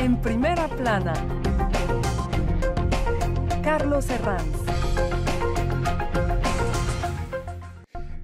En primera plana, Carlos Herranz.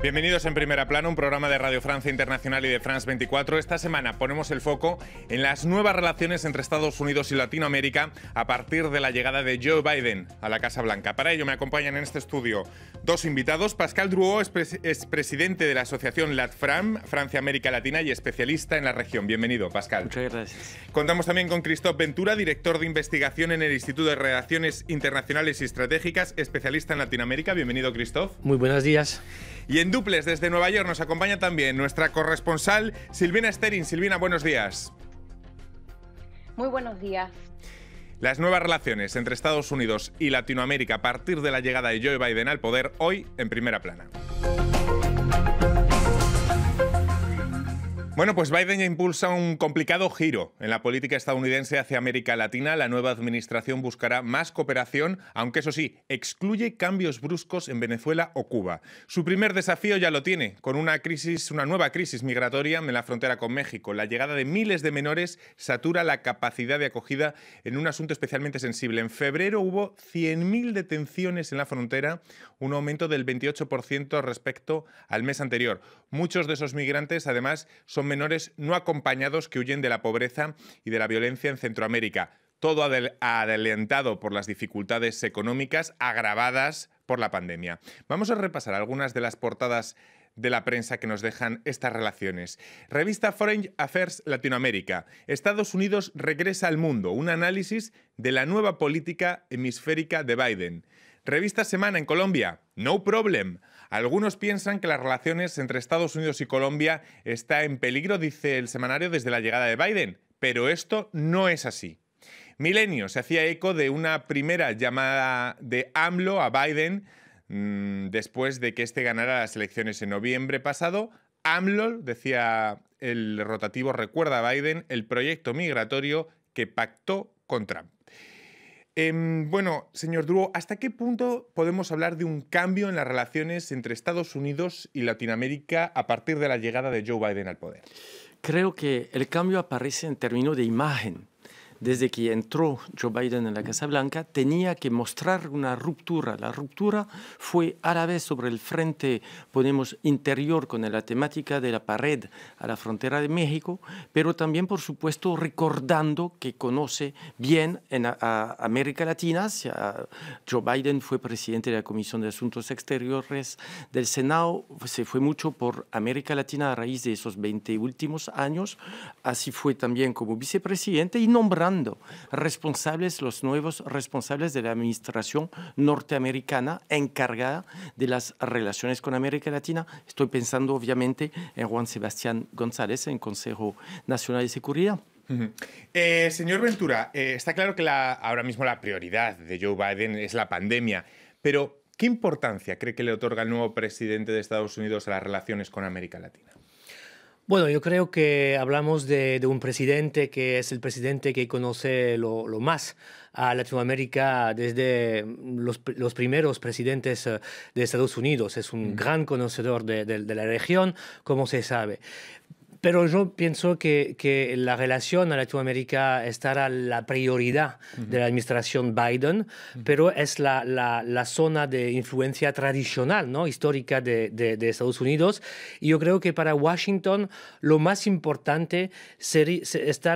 Bienvenidos en Primera Plana, un programa de Radio Francia Internacional y de France 24. Esta semana ponemos el foco en las nuevas relaciones entre Estados Unidos y Latinoamérica a partir de la llegada de Joe Biden a la Casa Blanca. Para ello me acompañan en este estudio Dos invitados. Pascal Drouot es, presidente de la asociación LATFRAM, Francia América Latina, y especialista en la región. Bienvenido, Pascal. Muchas gracias. Contamos también con Christophe Ventura, director de investigación en el Instituto de Relaciones Internacionales y Estratégicas, especialista en Latinoamérica. Bienvenido, Christophe. Muy buenos días. Y en duples desde Nueva York nos acompaña también nuestra corresponsal Silvina Sterin. Silvina, buenos días. Muy buenos días. Las nuevas relaciones entre Estados Unidos y Latinoamérica a partir de la llegada de Joe Biden al poder hoy en primera plana. Bueno, pues Biden impulsa un complicado giro en la política estadounidense hacia América Latina. La nueva administración buscará más cooperación, aunque eso sí, excluye cambios bruscos en Venezuela o Cuba. Su primer desafío ya lo tiene, con una crisis, una nueva crisis migratoria en la frontera con México. La llegada de miles de menores satura la capacidad de acogida en un asunto especialmente sensible. En febrero hubo 100.000 detenciones en la frontera, un aumento del 28% respecto al mes anterior. Muchos de esos migrantes, además, son menores no acompañados que huyen de la pobreza y de la violencia en Centroamérica. Todo adelantado por las dificultades económicas agravadas por la pandemia. Vamos a repasar algunas de las portadas de la prensa que nos dejan estas relaciones. Revista Foreign Affairs Latinoamérica. Estados Unidos regresa al mundo. Un análisis de la nueva política hemisférica de Biden. Revista Semana en Colombia. No problem. Algunos piensan que las relaciones entre Estados Unidos y Colombia está en peligro, dice el semanario, desde la llegada de Biden, pero esto no es así. Milenio se hacía eco de una primera llamada de AMLO a Biden mm, después de que este ganara las elecciones en noviembre pasado. AMLO, decía el rotativo, recuerda a Biden el proyecto migratorio que pactó con Trump. Em, bueno, señor Druo, ¿hasta qué punto podemos hablar de un cambio en las relaciones entre Estados Unidos y Latinoamérica a partir de la llegada de Joe Biden al poder? Creo que el cambio aparece en términos de imagen desde que entró Joe Biden en la Casa Blanca, tenía que mostrar una ruptura. La ruptura fue a la vez sobre el frente, ponemos, interior con la temática de la pared a la frontera de México, pero también, por supuesto, recordando que conoce bien en a, América Latina. Joe Biden fue presidente de la Comisión de Asuntos Exteriores del Senado, se fue mucho por América Latina a raíz de esos 20 últimos años, así fue también como vicepresidente y nombrando responsables, los nuevos responsables de la administración norteamericana encargada de las relaciones con América Latina. Estoy pensando obviamente en Juan Sebastián González, en Consejo Nacional de Seguridad. Eh, señor Ventura, eh, está claro que la, ahora mismo la prioridad de Joe Biden es la pandemia, pero ¿qué importancia cree que le otorga el nuevo presidente de Estados Unidos a las relaciones con América Latina? Bueno, yo creo que hablamos de, un presidente que es el presidente que conoce lo, más a Latinoamérica desde mm, los, primeros presidentes eh, de Estados Unidos. Es un gran conocedor de, la región, como se sabe. Pero yo pienso que, que la relación a Latinoamérica estará la prioridad de la administración Biden, pero es la, la, la, zona de influencia tradicional, ¿no? histórica de, de, Estados Unidos. Y yo creo que para Washington lo más importante sería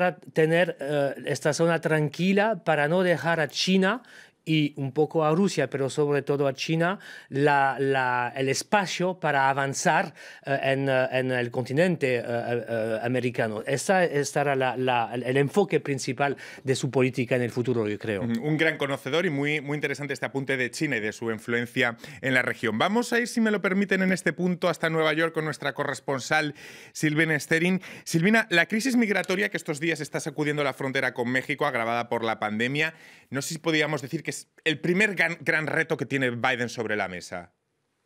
a tener eh, esta zona tranquila para no dejar a China y un poco a Rusia, pero sobre todo a China, la, la, el espacio para avanzar eh, en, eh, en, el continente eh, americano. Ese estará la, el enfoque principal de su política en el futuro, yo creo. Un gran conocedor y muy, muy interesante este apunte de China y de su influencia en la región. Vamos a ir, si me lo permiten, en este punto hasta Nueva York con nuestra corresponsal Silvina Sterin. Silvina, la crisis migratoria que estos días está sacudiendo la frontera con México, agravada por la pandemia, no sé si podríamos decir que el primer gran, gran reto que tiene Biden sobre la mesa?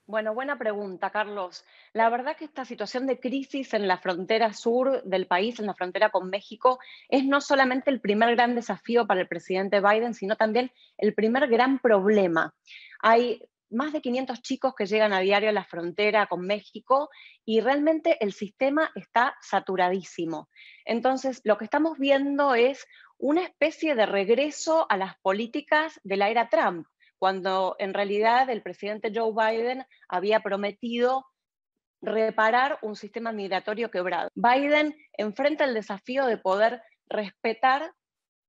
Bueno, buena pregunta, Carlos. La verdad que esta situación de crisis en la frontera sur del país, en la frontera con México, es no solamente el primer gran desafío para el presidente Biden, sino también el primer gran problema. Hay más de 500 chicos que llegan a diario a la frontera con México y realmente el sistema está saturadísimo. Entonces, lo que estamos viendo es una especie de regreso a las políticas de la era Trump, cuando en realidad el presidente Joe Biden había prometido reparar un sistema migratorio quebrado. Biden enfrenta el desafío de poder respetar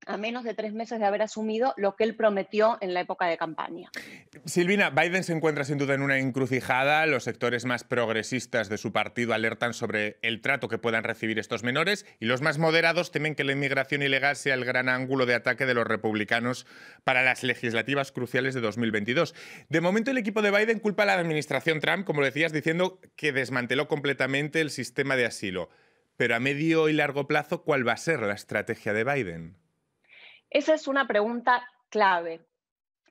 a menos de tres meses de haber asumido lo que él prometió en la época de campaña. Silvina, Biden se encuentra sin duda en una encrucijada. Los sectores más progresistas de su partido alertan sobre el trato que puedan recibir estos menores y los más moderados temen que la inmigración ilegal sea el gran ángulo de ataque de los republicanos para las legislativas cruciales de 2022. De momento el equipo de Biden culpa a la administración Trump, como decías, diciendo que desmanteló completamente el sistema de asilo. Pero a medio y largo plazo, ¿cuál va a ser la estrategia de Biden? Esa es una pregunta clave.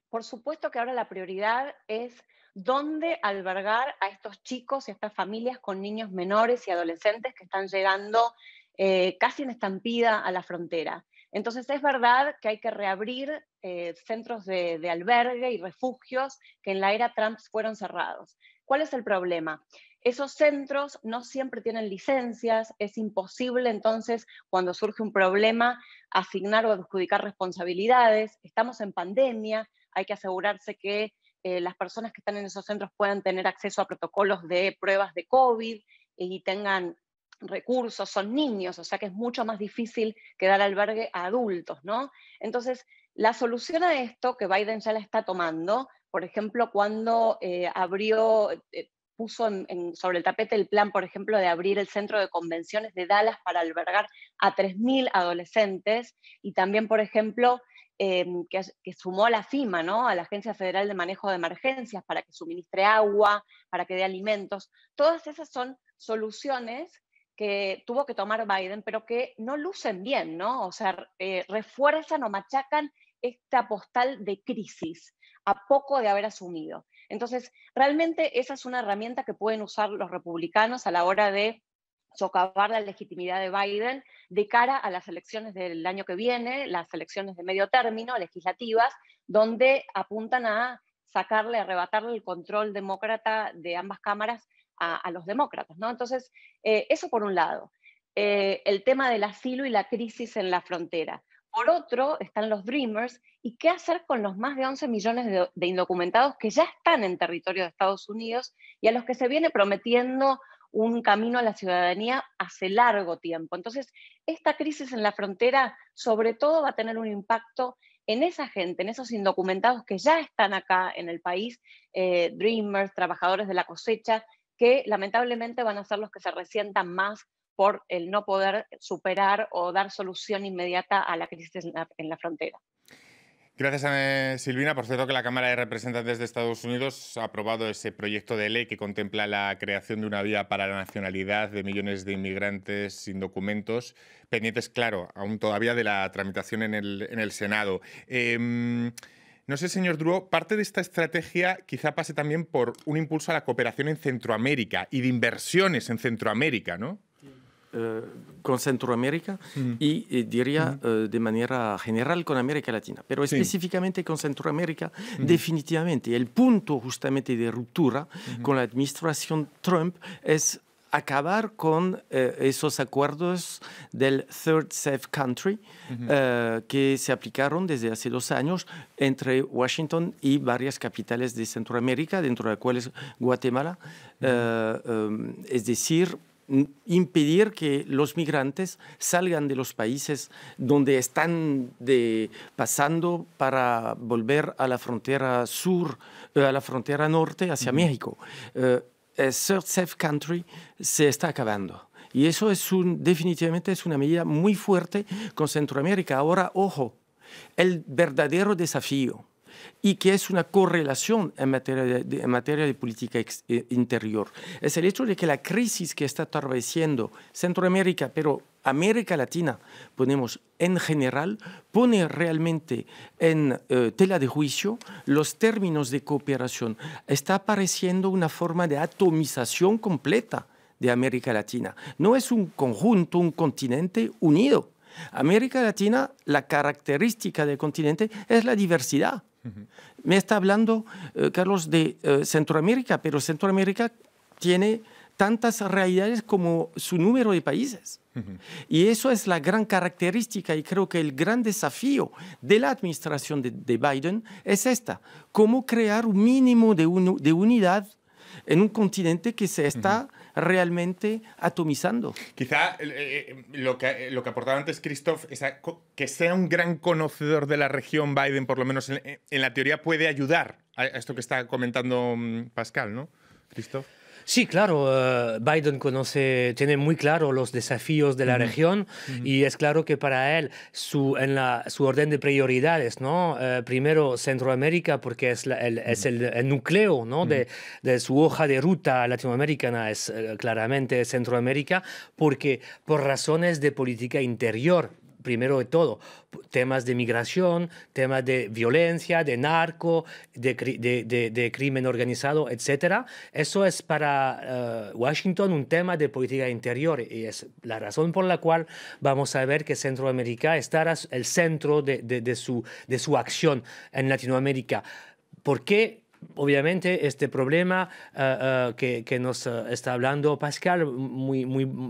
Por supuesto que ahora la prioridad es dónde albergar a estos chicos y a estas familias con niños menores y adolescentes que están llegando eh, casi en estampida a la frontera. Entonces es verdad que hay que reabrir eh, centros de, de albergue y refugios que en la era Trump fueron cerrados. ¿Cuál es el problema? Esos centros no siempre tienen licencias, es imposible entonces cuando surge un problema asignar o adjudicar responsabilidades, estamos en pandemia, hay que asegurarse que eh, las personas que están en esos centros puedan tener acceso a protocolos de pruebas de COVID y tengan recursos, son niños, o sea que es mucho más difícil que albergue a adultos, ¿no? Entonces, la solución a esto que Biden ya la está tomando, por ejemplo, cuando eh, abrió, eh, puso sobre el tapete el plan, por ejemplo, de abrir el centro de convenciones de Dallas para albergar a 3.000 adolescentes y también, por ejemplo, em, que, sumó a la FIMA, ¿no? a la Agencia Federal de Manejo de Emergencias, para que suministre agua, para que dé alimentos. Todas esas son soluciones que tuvo que tomar Biden, pero que no lucen bien, ¿no? O sea, eh, refuerzan o machacan esta postal de crisis a poco de haber asumido. Entonces, realmente esa es una herramienta que pueden usar los republicanos a la hora de socavar la legitimidad de Biden de cara a las elecciones del año que viene, las elecciones de medio término, legislativas, donde apuntan a sacarle, arrebatarle el control demócrata de ambas cámaras a, los demócratas. Entonces, eh, eso por un lado. Eh, el tema del asilo y la crisis en la frontera. Por otro, están los Dreamers. ¿Y qué hacer con los más de 11 millones de, indocumentados que ya están en territorio de Estados Unidos y a los que se viene prometiendo un camino a la ciudadanía hace largo tiempo? Entonces, esta crisis en la frontera sobre todo va a tener un impacto en esa gente, en esos indocumentados que ya están acá en el país, eh, Dreamers, trabajadores de la cosecha, que lamentablemente van a ser los que se resientan más por el no poder superar o dar solución inmediata a la crisis en la, frontera. Gracias, eh, Silvina. Por cierto, que la Cámara de Representantes de Estados Unidos ha aprobado ese proyecto de ley que contempla la creación de una vía para la nacionalidad de millones de inmigrantes sin documentos, pendientes, claro, aún todavía de la tramitación en el, Senado. Em, no sé, señor Druo, parte de esta estrategia quizá pase también por un impulso a la cooperación en Centroamérica y de inversiones en Centroamérica, ¿no? Eh, con Centroamérica y, eh, diría eh, de manera general con América Latina, pero específicamente con Centroamérica, definitivamente el punto justamente de ruptura con la administración Trump es acabar con esos acuerdos del Third Safe Country que se aplicaron desde hace dos años entre Washington y varias capitales de Centroamérica, dentro de las cuales Guatemala. Em, es decir, Mm, impedir que los migrantes salgan de los países donde están pasando para volver a la frontera sur, eh, a la frontera norte hacia México. el eh, Third Safe Country se está acabando. Y eso es definitivamente es una medida muy fuerte con Centroamérica. Ahora, ojo, el verdadero desafío y que es una correlación en materia de, política eh, interior. Es el hecho de que la crisis que está atravesando Centroamérica, pero América Latina, ponemos en general, pone realmente en eh, tela de juicio los términos de cooperación. Está apareciendo una forma de atomización completa de América Latina. No es un conjunto, un continente unido. América Latina, la característica del continente es la diversidad me está hablando, eh, Carlos, de eh, Centroamérica, pero Centroamérica tiene tantas realidades como su número de países. Y eso es la gran característica y creo que el gran desafío de la administración de, Biden es esta, cómo crear un mínimo de, de unidad en un continente que se está realmente atomizando. Quizá eh, eh, lo, que, eh, lo que aportaba antes Christoph, que sea un gran conocedor de la región Biden, por lo menos en, en la teoría, puede ayudar a esto que está comentando mm, Pascal, ¿no? Christoph. Sí, claro, eh, Biden conoce, tiene muy claro los desafíos de la región y es claro que para él su, en su orden de prioridades, ¿no? Eh, primero Centroamérica porque es, el, núcleo, De, su hoja de ruta latinoamericana es eh, claramente Centroamérica porque por razones de política interior primero de todo, temas de migración, temas de violencia, de narco, de, crimen organizado, etc. Eso es para eh, Washington un tema de política interior y es la razón por la cual vamos a ver que Centroamérica estará el centro de, su, de su acción en Latinoamérica. ¿Por qué obviamente este problema eh, eh, que, nos eh, está hablando Pascal muy,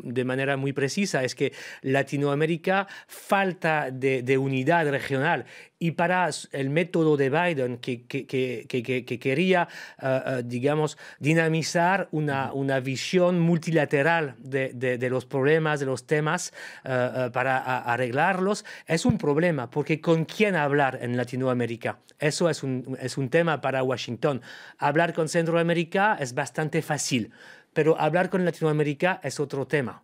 de manera muy precisa es que Latinoamérica falta de, de unidad regional y para el método de Biden que, que, quería, ah, ah, digamos, dinamizar una, una visión multilateral de, los problemas, de los temas, ah, para arreglarlos, es un problema, porque ¿con quién hablar en Latinoamérica? Eso es un, es un tema para Washington. Hablar con Centroamérica es bastante fácil, pero hablar con Latinoamérica es otro tema.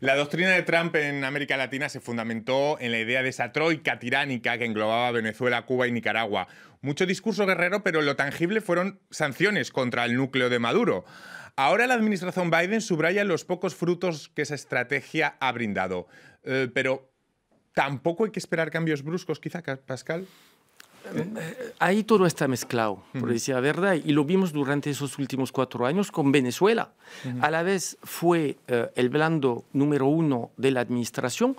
La doctrina de Trump en América Latina se fundamentó en la idea de esa troika tiránica que englobaba Venezuela, Cuba y Nicaragua. Mucho discurso guerrero, pero lo tangible fueron sanciones contra el núcleo de Maduro. Ahora la administración Biden subraya los pocos frutos que esa estrategia ha brindado. Eh, pero tampoco hay que esperar cambios bruscos, quizá, Pascal. Eh, ahí todo está mezclado, por decir la verdad, y lo vimos durante esos últimos cuatro años con Venezuela. A la vez fue eh, el blando número uno de la administración.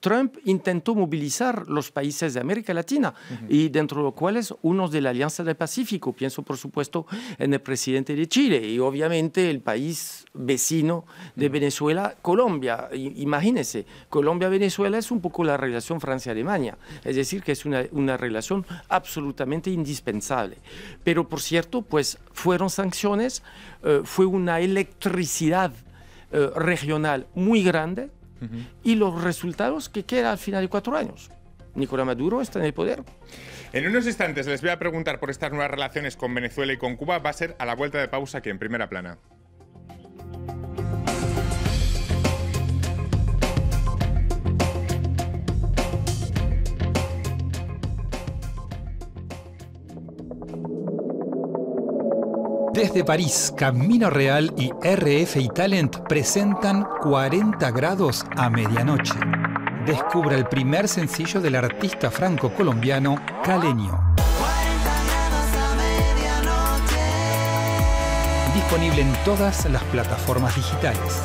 Trump intentó movilizar los países de América Latina, y dentro de los cuales unos de la Alianza del Pacífico. Pienso, por supuesto, en el presidente de Chile y obviamente el país vecino de Venezuela, Colombia. imagínense, Colombia-Venezuela es un poco la relación Francia-Alemania, es decir, que es una relación absolutamente indispensable. Pero por cierto, pues fueron sanciones, eh, fue una electricidad eh, regional muy grande y los resultados que queda al final de cuatro años. Nicolás Maduro está en el poder. En unos instantes les voy a preguntar por estas nuevas relaciones con Venezuela y con Cuba. Va a ser a la vuelta de pausa que en primera plana. Desde París, Camino Real y RF y Talent presentan 40 grados a medianoche. Descubra el primer sencillo del artista franco-colombiano Caleño. Disponible en todas las plataformas digitales.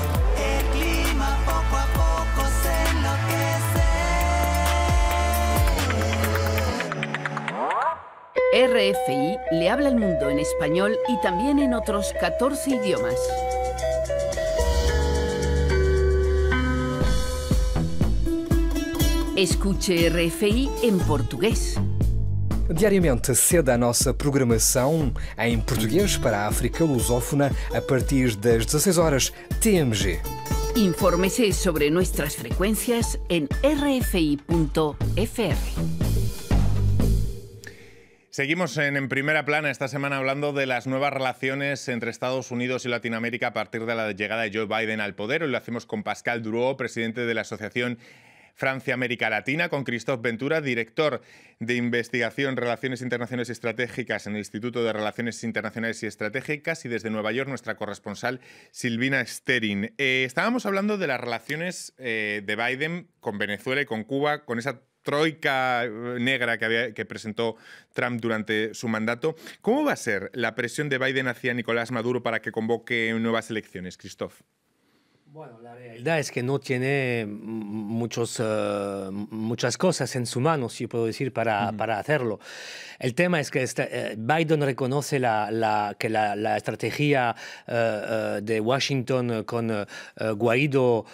RFI le habla al mundo en español y también en otros 14 idiomas. Escuche RFI en portugués. Diariamente cede a nossa programação en em português para África lusófona a partir das 16 horas TMG. Infórmese sobre nuestras frecuencias en rfi.fr. Seguimos en, primera plana esta semana hablando de las nuevas relaciones entre Estados Unidos y Latinoamérica a partir de la llegada de Joe Biden al poder. Hoy lo hacemos con Pascal Duro, presidente de la Asociación Francia-América Latina, con Christophe Ventura, director de Investigación, Relaciones Internacionales y Estratégicas en el Instituto de Relaciones Internacionales y Estratégicas, y desde Nueva York nuestra corresponsal Silvina Sterin. Eh, estábamos hablando de las relaciones eh, de Biden con Venezuela y con Cuba, con esa troika eh, negra que, presentó Trump durante su mandato. ¿Cómo va a ser la presión de Biden hacia Nicolás Maduro para que convoque nuevas elecciones, Christoph? Bueno, la realidad es que no tiene muchos, eh, muchas cosas en su mano, si puedo decir, para, hacerlo. El tema es que este, eh, Biden reconoce que la, estrategia de Washington con Guaido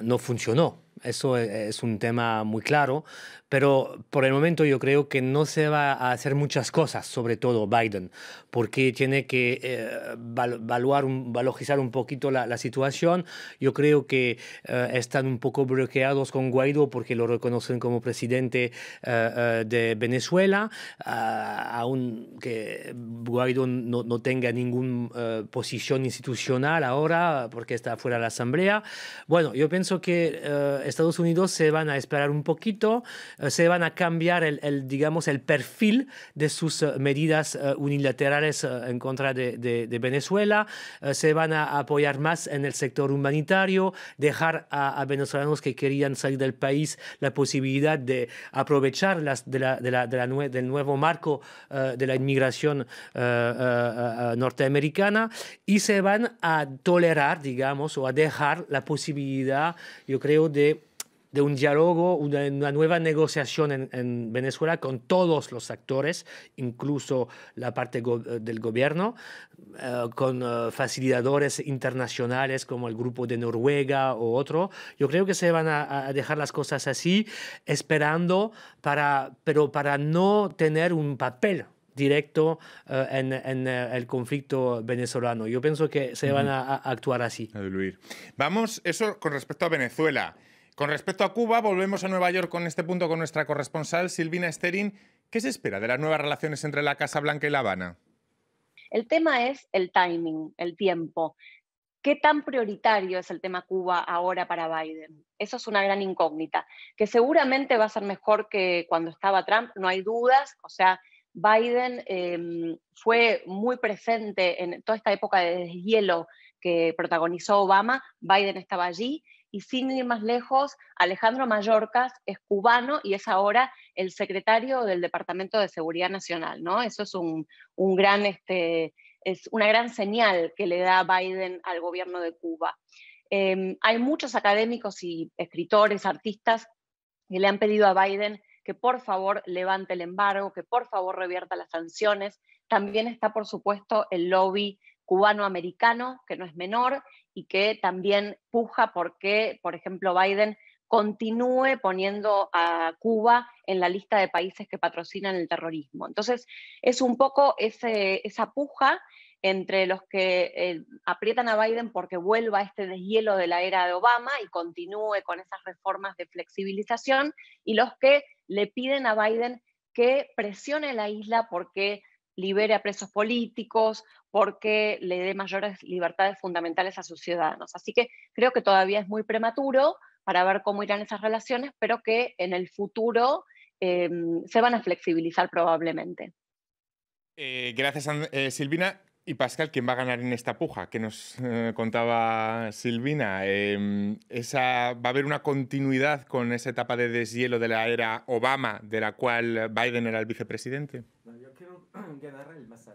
no funcionó. Eso e, es, un tema muy claro, pero por el momento yo creo que no se va a hacer muchas cosas, sobre todo Biden, porque tiene que eh, un, valorizar un poquito la, situación. Yo creo que eh, están un poco bloqueados con Guaidó porque lo reconocen como presidente eh, de Venezuela, ah, aunque que Guaidó no, no tenga ninguna posición institucional ahora porque está fuera de la Asamblea. Bueno, yo pienso que Estados Unidos se van a esperar un poquito eh, se van a cambiar el, digamos, el perfil de sus eh, medidas eh, unilaterales en contra de, Venezuela, se van a apoyar más en el sector humanitario, dejar a, venezolanos que querían salir del país la posibilidad de aprovechar las, de la, del nuevo marco de la inmigración norteamericana y se van a tolerar, digamos, o a dejar la posibilidad, yo creo, de de un diálogo, una, nueva negociación en, Venezuela con todos los actores, incluso la parte eh, del gobierno, eh, con eh, facilitadores internacionales como el grupo de Noruega o otro. Yo creo que se van a, dejar las cosas así, esperando para, pero para no tener un papel directo en, el conflicto venezolano. Yo pienso que se van a, actuar así. Vamos, eso con respecto a Venezuela. Con respecto a Cuba, volvemos a Nueva York con este punto con nuestra corresponsal Silvina Sterin. ¿Qué se espera de las nuevas relaciones entre la Casa Blanca y La Habana? El tema es el timing, el tiempo. ¿Qué tan prioritario es el tema Cuba ahora para Biden? Eso es una gran incógnita, que seguramente va a ser mejor que cuando estaba Trump, no hay dudas. O sea, Biden em, fue muy presente en toda esta época de deshielo que protagonizó Obama. Biden estaba allí y sin ir más lejos, Alejandro Mallorcas es cubano y es ahora el secretario del Departamento de Seguridad Nacional, ¿no? Eso es un, gran, este, es una gran señal que le da Biden al gobierno de Cuba. Em, hay muchos académicos y escritores, artistas que le han pedido a Biden que por favor levante el embargo, que por favor revierta las sanciones. También está, por supuesto, el lobby cubano-americano, que no es menor y que también puja porque, por ejemplo, Biden continúe poniendo a Cuba en la lista de países que patrocinan el terrorismo. Entonces, es un poco esa puja entre los que eh, aprietan a Biden porque vuelva este deshielo de la era de Obama y continúe con esas reformas de flexibilización, y los que le piden a Biden que presione la isla porque libere a presos políticos, porque le dé mayores libertades fundamentales a sus ciudadanos. Así que creo que todavía es muy prematuro para ver cómo irán esas relaciones, pero que en el futuro eh, se van a flexibilizar probablemente. Eh, gracias, eh, Silvina. Y Pascal, ¿quién va a ganar en esta puja que nos eh, contaba Silvina? Em, esa, ¿Va a haber una continuidad con esa etapa de deshielo de la era Obama, de la cual Biden era el vicepresidente? yo quiero el más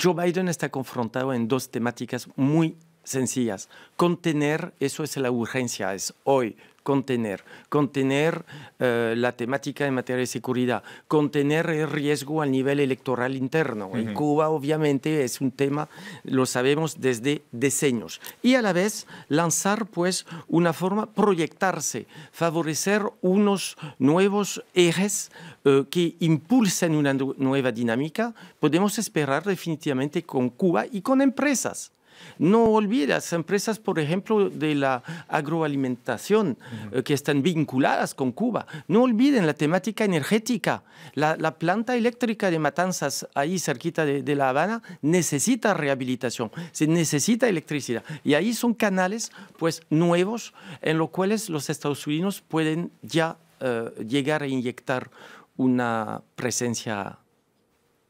Joe Biden está confrontado en dos temáticas muy sencillas. Contener, eso es la urgencia, es hoy contener, contener eh, la temática en materia de seguridad, contener el riesgo al nivel electoral interno. En Cuba, obviamente, es un tema, lo sabemos desde decenios. Y a la vez lanzar, pues, una forma, proyectarse, favorecer unos nuevos ejes eh, que impulsen una nueva dinámica. Podemos esperar definitivamente con Cuba y con empresas no olviden las empresas, por ejemplo, de la agroalimentación que están vinculadas con Cuba. No olviden la temática energética. La, planta eléctrica de Matanzas, ahí cerquita de, La Habana, necesita rehabilitación, se necesita electricidad. Y ahí son canales pues, nuevos en los cuales los Estados Unidos pueden ya eh, llegar a inyectar una presencia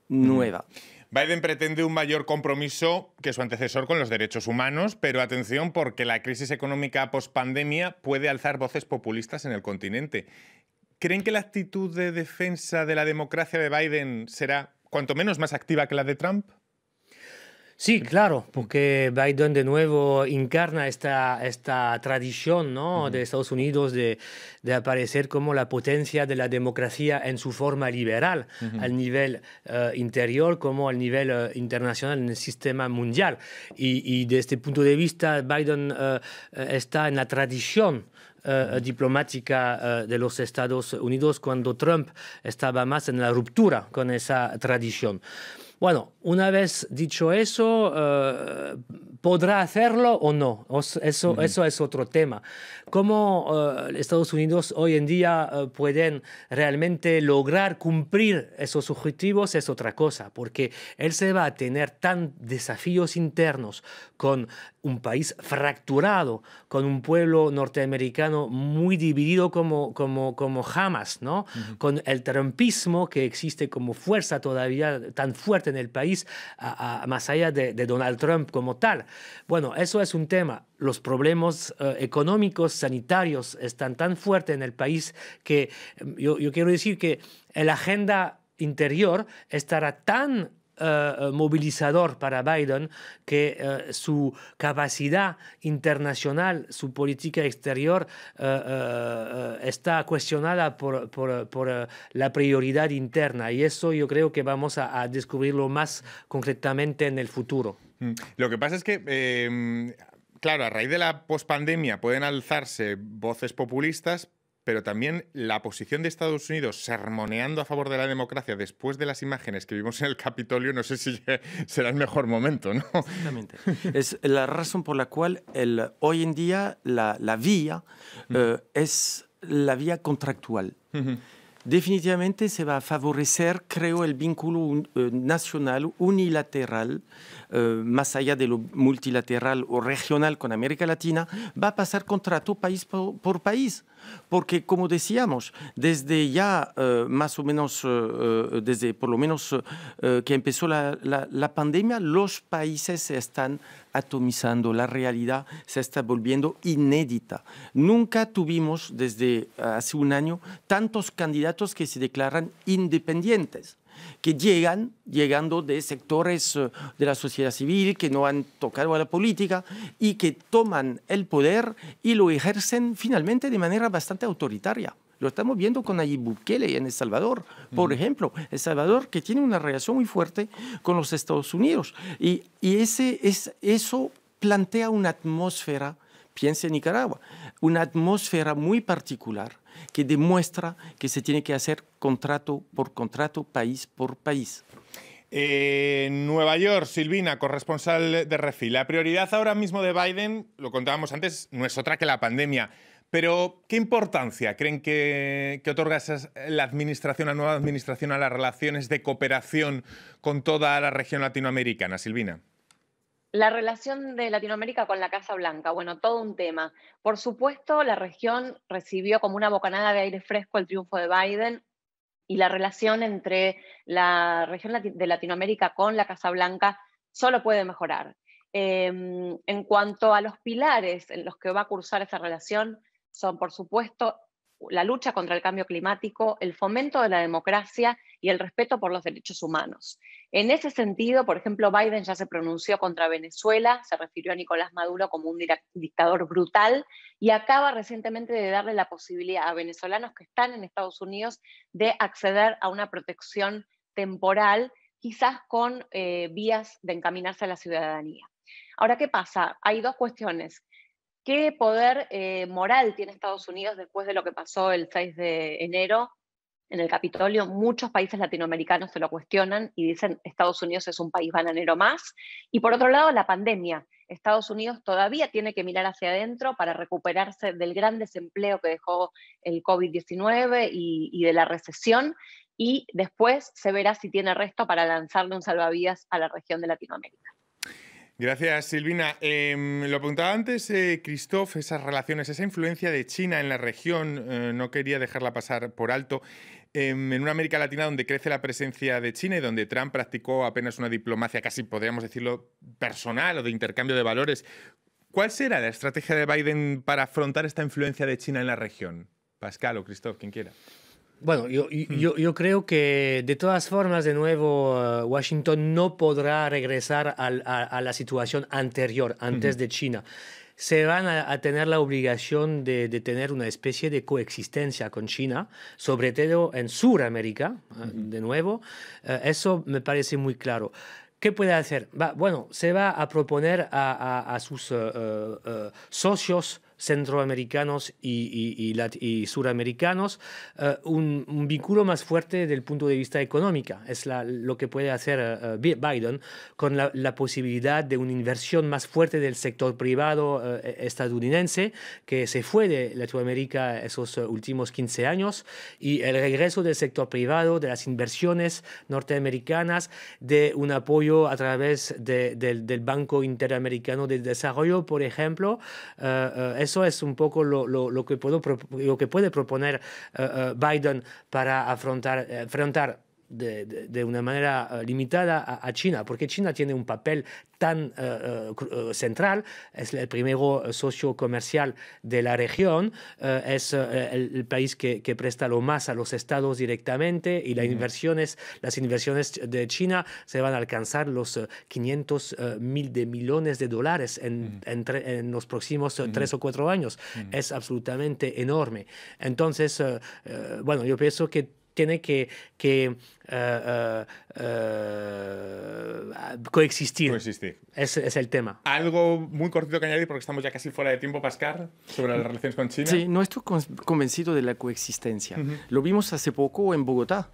nueva. Biden pretende un mayor compromiso que su antecesor con los derechos humanos, pero atención porque la crisis económica pospandemia puede alzar voces populistas en el continente. ¿Creen que la actitud de defensa de la democracia de Biden será cuanto menos más activa que la de Trump? Sí, claro, porque Biden de nuevo encarna esta, esta tradición ¿no? de Estados Unidos de, de, aparecer como la potencia de la democracia en su forma liberal, al nivel eh, interior como al nivel eh, internacional en el sistema mundial. Y, y, desde este punto de vista, Biden eh, está en la tradición diplomática de los Estados Unidos cuando Trump estaba más en la ruptura con esa tradición. Bueno, una vez dicho eso, eh, ¿podrá hacerlo o no? Eso, es otro tema. ¿Cómo eh, Estados Unidos hoy en día eh, pueden realmente lograr cumplir esos objetivos? Es otra cosa, porque él se va a tener tan desafíos internos con un país fracturado, con un pueblo norteamericano muy dividido como, como, ¿no? Con el trumpismo que existe como fuerza todavía tan fuerte en el país, más allá de, Donald Trump como tal. Bueno, eso es un tema. Los problemas eh, económicos, sanitarios, están tan fuertes en el país que em, yo, yo quiero decir que la agenda interior estará tan eh, eh, movilizador para Biden que eh, su capacidad internacional, su política exterior está cuestionada por, por, la prioridad interna y eso yo creo que vamos a, descubrirlo más concretamente en el futuro. Mm. Lo que pasa es que... Em, claro, a raíz de la pospandemia pueden alzarse voces populistas, pero también la posición de Estados Unidos sermoneando a favor de la democracia después de las imágenes que vimos en el Capitolio, no sé si será el mejor momento, ¿no? Exactamente. Es la razón por la cual el, hoy en día la, vía eh, es la vía contractual. Definitivamente se va a favorecer, creo, el vínculo eh, nacional unilateral eh, más allá de lo multilateral o regional con América Latina, va a pasar contrato país por, país. Porque, como decíamos, desde ya eh, más o menos, eh, desde por lo menos que empezó la, la pandemia, los países se están atomizando, la realidad se está volviendo inédita. Nunca tuvimos desde hace un año tantos candidatos que se declaran independientes que llegan, llegando de sectores eh, de la sociedad civil que no han tocado a la política y que toman el poder y lo ejercen finalmente de manera bastante autoritaria. Lo estamos viendo con Nayib Bukele en El Salvador, por ejemplo. El Salvador que tiene una relación muy fuerte con los Estados Unidos. Y, y es, eso plantea una atmósfera, piense en Nicaragua, una atmósfera muy particular que demuestra que se tiene que hacer contrato por contrato, país por país. Eh, nueva York, Silvina, corresponsal de Refi. La prioridad ahora mismo de Biden, lo contábamos antes, no es otra que la pandemia. Pero, ¿qué importancia creen que, otorga la administración, la nueva administración, a las relaciones de cooperación con toda la región latinoamericana, Silvina? La relación de Latinoamérica con la Casa Blanca, bueno, todo un tema. Por supuesto, la región recibió como una bocanada de aire fresco el triunfo de Biden y la relación entre la región de Latinoamérica con la Casa Blanca solo puede mejorar. Em, en cuanto a los pilares en los que va a cursar esa relación, son, por supuesto, la lucha contra el cambio climático, el fomento de la democracia y el respeto por los derechos humanos. En ese sentido, por ejemplo, Biden ya se pronunció contra Venezuela, se refirió a Nicolás Maduro como un dictador brutal y acaba recientemente de darle la posibilidad a venezolanos que están en Estados Unidos de acceder a una protección temporal, quizás con eh, vías de encaminarse a la ciudadanía. Ahora, ¿qué pasa? Hay dos cuestiones. ¿Qué poder eh, moral tiene Estados Unidos después de lo que pasó el 6 de enero en el Capitolio? Muchos países latinoamericanos se lo cuestionan y dicen Estados Unidos es un país bananero más. Y por otro lado, la pandemia. Estados Unidos todavía tiene que mirar hacia adentro para recuperarse del gran desempleo que dejó el COVID-19 y, y de la recesión. Y después se verá si tiene resto para lanzarle un salvavidas a la región de Latinoamérica. Gracias, Silvina. Em, lo apuntaba antes eh, Christophe, esas relaciones, esa influencia de China en la región, eh, no quería dejarla pasar por alto. Em, en una América Latina donde crece la presencia de China y donde Trump practicó apenas una diplomacia casi, podríamos decirlo, personal o de intercambio de valores, ¿cuál será la estrategia de Biden para afrontar esta influencia de China en la región? Pascal o Christophe, quien quiera. Bueno, hmm. yo, creo que de todas formas, de nuevo, uh, Washington no podrá regresar a, la situación anterior, antes de China. Se van a, tener la obligación de, de, tener una especie de coexistencia con China, sobre todo en Sudamérica, uh, de nuevo. Uh, eso me parece muy claro. ¿Qué puede hacer? bueno, se va a proponer a, a sus socios centroamericanos y, y, suramericanos, eh, un, vínculo más fuerte del punto de vista económico. Es la, lo que puede hacer eh, Biden con la, posibilidad de una inversión más fuerte del sector privado eh, e, estadounidense que se fue de Latinoamérica esos últimos 15 años y el regreso del sector privado, de las inversiones norteamericanas, de un apoyo a través del Banco Interamericano de Desarrollo, por ejemplo eso es un poco lo, que, puedo, lo que puede proponer eh, eh, Biden para afrontar eh, de, una manera eh, limitada a, China, porque China tiene un papel tan eh, eh, central, es el primero socio comercial de la región, es el, país que, que, presta lo más a los estados directamente y las, inversiones, las inversiones de China se van a alcanzar los 500 mil de millones de dólares en, los próximos tres o cuatro años. Es absolutamente enorme. Entonces, bueno, yo pienso que tiene que, eh, eh, eh, ah, coexistir. Coexistir. Es, es, el tema. Algo muy cortito que añadir porque estamos ya casi fuera de tiempo, Pascar... sobre las relaciones con China. Sí, no estoy convencido de la coexistencia. Lo vimos hace poco en Bogotá.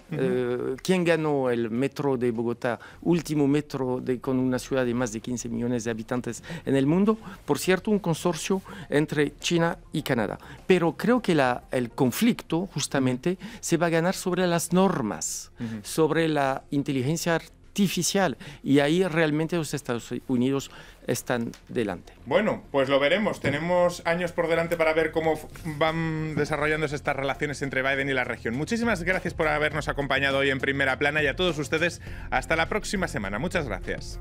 ¿Quién ganó el metro de Bogotá? Último metro de, con una ciudad de más de 15 millones de habitantes en el mundo. Por cierto, un consorcio entre China y Canadá. Pero creo que la, el conflicto justamente se va a ganar sobre sobre las normas, sobre la inteligencia artificial. Y ahí realmente los Estados Unidos están delante. Bueno, pues lo veremos. Tenemos años por delante para ver cómo van desarrollándose estas relaciones entre Biden y la región. Muchísimas gracias por habernos acompañado hoy en primera plana y a todos ustedes hasta la próxima semana. Muchas gracias.